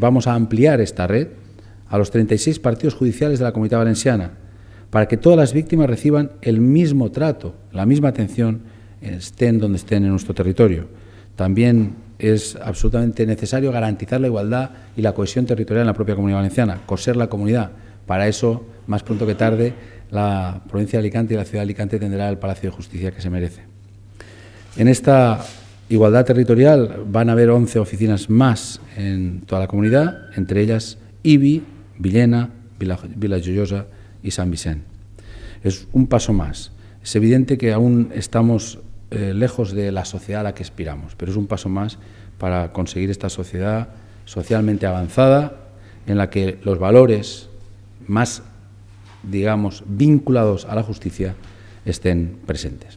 Vamos a ampliar esta red a los 36 partidos judiciales de la Comunidad Valenciana para que todas las víctimas reciban el mismo trato, la misma atención, estén donde estén en nuestro territorio. También es absolutamente necesario garantizar la igualdad y la cohesión territorial en la propia Comunidad Valenciana, coser la comunidad. Para eso, más pronto que tarde, la provincia de Alicante y la ciudad de Alicante tendrá el Palacio de Justicia que se merece. En esta Igualdad territorial, van a haber 11 oficinas más en toda la comunidad, entre ellas IBI, Villena, Vila, y San Vicente. Es un paso más. Es evidente que aún estamos eh, lejos de la sociedad a la que aspiramos, pero es un paso más para conseguir esta sociedad socialmente avanzada en la que los valores más, digamos, vinculados a la justicia estén presentes.